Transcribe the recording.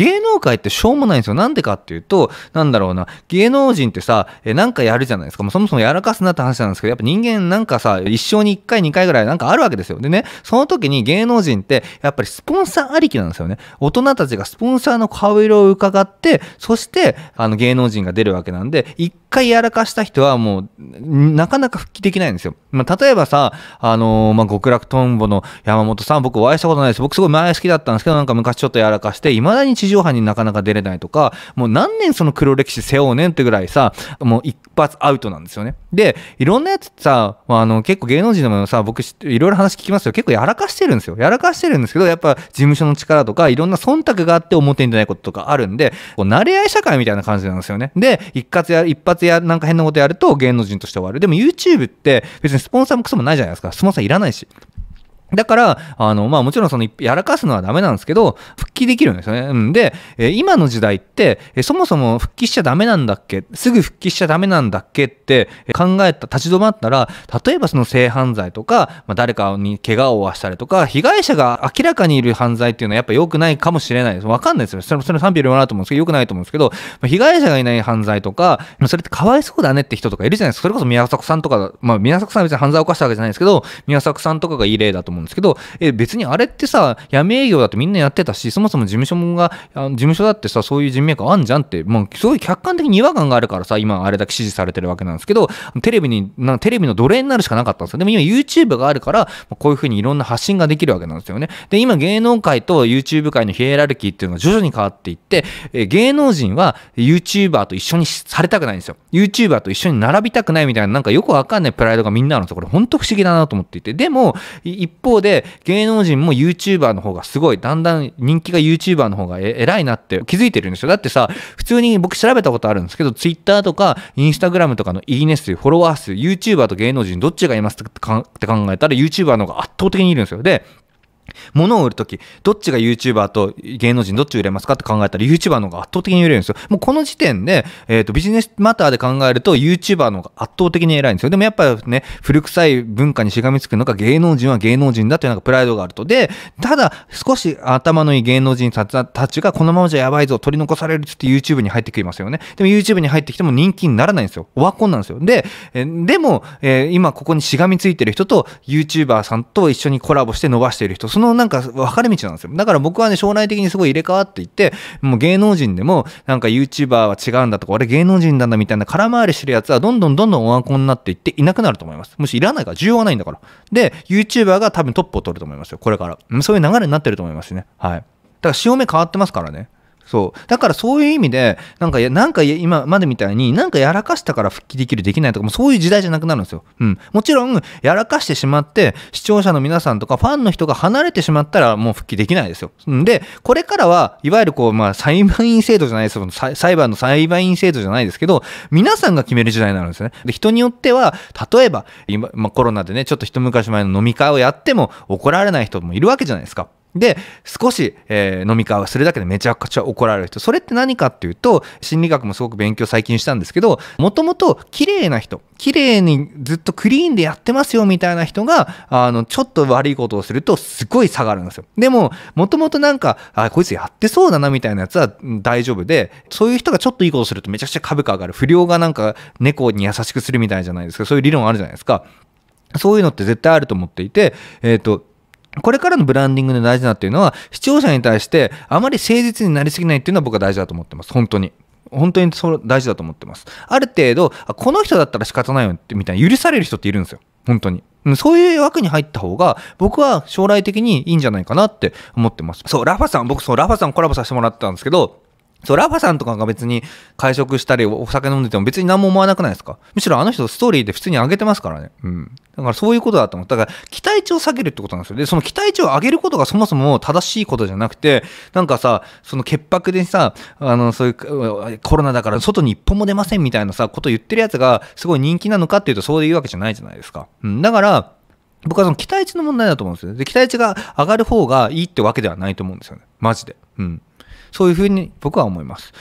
芸能界ってしょうもないんですよ。なんでかっていうと、なんだろうな、芸能人ってさ、えなんかやるじゃないですか。もうそもそもやらかすなって話なんですけど、やっぱ人間なんかさ、一生に1回、2回ぐらいなんかあるわけですよ。でね、その時に芸能人って、やっぱりスポンサーありきなんですよね。大人たちがスポンサーの顔色を伺って、そして、あの芸能人が出るわけなんで、1回やらかした人はもう、なかなか復帰できないんですよ。まあ、例えばさ、あのー、まあ、極楽とんぼの山本さん、僕お会いしたことないです。僕すごい前好きだったんですけど、なんか昔ちょっとやらかして、未だに地上波になかなか出れないとか、もう何年その黒歴史背負うねんってぐらいさ、もう一発アウトなんですよね。で、いろんなやつさ、あの、結構芸能人でもさ、僕いろいろ話聞きますよ。結構やらかしてるんですよ。やらかしてるんですけど、やっぱ事務所の力とか、いろんな忖度があって表に出ないこととかあるんで、こう、慣れ合い社会みたいな感じなんですよね。で、一括や、一発や、なんか変なことやると芸能人として終わる。でも YouTube って別にスポンサーもクソもないじゃないですか。スポンサーいらないし。だから、あの、まあもちろんその、やらかすのはダメなんですけど、復帰できるんですよね。うんで、え今の時代って、えそもそも復帰しちゃダメなんだっけすぐ復帰しちゃダメなんだっけって考えた、立ち止まったら、例えばその性犯罪とか、まあ、誰かに怪我を負わしたりとか、被害者が明らかにいる犯罪っていうのはやっぱ良くないかもしれないです。わかんないですよ。それそれ賛否両論あると思うんですけど、良くないと思うんですけど、まあ、被害者がいない犯罪とか、それってかわいそうだねって人とかいるじゃないですか。それこそ宮迫さんとか、まあ宮迫さんは別に犯罪を犯したわけじゃないですけど、宮迫さんとかがいい例だと思ううんですけど、え別にあれってさ闇営業だってみんなやってたしそもそも事務所もが事務所だってさそういう人脈あんじゃんってもうそうい客観的に違和感があるからさ今あれだけ支持されてるわけなんですけどテレビになテレビの奴隷になるしかなかったんですよでも今 YouTube があるからこういうふうにいろんな発信ができるわけなんですよねで今芸能界と YouTube 界のヒエラルキーっていうのが徐々に変わっていって、え芸能人は YouTuber と一緒にされたくないんですよ YouTuber と一緒に並びたくないみたいななんかよくわかんないプライドがみんなあるんですよこれほんと不思議だなと思っていてでも一方方で芸能人も YouTuber の方がすごいだんだん人気が YouTuber の方が偉いなって気づいてるんですよだってさ普通に僕調べたことあるんですけど Twitter とか Instagram とかのいいね数フォロワー数 YouTuber と芸能人どっちがいますって考えたら YouTuber の方が圧倒的にいるんですよで物を売るとき、どっちが YouTuber と芸能人どっち売れますかって考えたら YouTuber の方が圧倒的に売れるんですよ。もうこの時点で、えっ、ー、と、ビジネスマターで考えると YouTuber の方が圧倒的に偉いんですよ。でもやっぱね、古臭い文化にしがみつくのが芸能人は芸能人だというなんかプライドがあると。で、ただ、少し頭のいい芸能人たちがこのままじゃやばいぞ、取り残されるってって YouTube に入ってきますよね。でも YouTube に入ってきても人気にならないんですよ。オワコンなんですよ。で、えでも、えー、今ここにしがみついてる人と YouTuber さんと一緒にコラボして伸ばしている人、のなんか分かれ道なんですよ。だから僕はね、将来的にすごい入れ替わっていって、もう芸能人でも、なんか YouTuber は違うんだとか、俺芸能人なんだみたいな空回りしてるやつは、どんどんどんどんオワコンになっていっていなくなると思います。むしろいらないから、需要はないんだから。で、YouTuber が多分トップを取ると思いますよ。これから。そういう流れになってると思いますね。はい。だから潮目変わってますからね。そう。だからそういう意味で、なんか、なんか今までみたいに、なんかやらかしたから復帰できる、できないとか、もそういう時代じゃなくなるんですよ。うん。もちろん、やらかしてしまって、視聴者の皆さんとかファンの人が離れてしまったら、もう復帰できないですよ。んで、これからは、いわゆるこう、まあ、裁判員制度じゃないですよ。裁判の裁判員制度じゃないですけど、皆さんが決める時代になるんですね。で、人によっては、例えば、今、まあ、コロナでね、ちょっと一昔前の飲み会をやっても怒られない人もいるわけじゃないですか。で、少し、えー、飲み会をするだけでめちゃくちゃ怒られる人。それって何かっていうと、心理学もすごく勉強最近したんですけど、もともと綺麗な人、綺麗にずっとクリーンでやってますよみたいな人が、あの、ちょっと悪いことをするとすごい下がるんですよ。でも、もともとなんか、あ、こいつやってそうだなみたいなやつは大丈夫で、そういう人がちょっといいことするとめちゃくちゃ株価上がる。不良がなんか猫に優しくするみたいじゃないですか。そういう理論あるじゃないですか。そういうのって絶対あると思っていて、えっ、ー、と、これからのブランディングで大事なっていうのは、視聴者に対してあまり誠実になりすぎないっていうのは僕は大事だと思ってます。本当に。本当にそ大事だと思ってます。ある程度、この人だったら仕方ないよってみたいな許される人っているんですよ。本当に。そういう枠に入った方が、僕は将来的にいいんじゃないかなって思ってます。そう、ラファさん、僕そう、ラファさんコラボさせてもらったんですけど、そう、ラファさんとかが別に会食したりお酒飲んでても別に何も思わなくないですかむしろあの人ストーリーで普通に上げてますからね。うん。だからそういうことだと思う。だから期待値を下げるってことなんですよ。で、その期待値を上げることがそもそも正しいことじゃなくて、なんかさ、その潔白でさ、あの、そういうコロナだから外に一歩も出ませんみたいなさ、こと言ってるやつがすごい人気なのかっていうとそういうわけじゃないじゃないですか。うん。だから、僕はその期待値の問題だと思うんですよ。で、期待値が上がる方がいいってわけではないと思うんですよね。マジで。うん。そういうふうに僕は思います。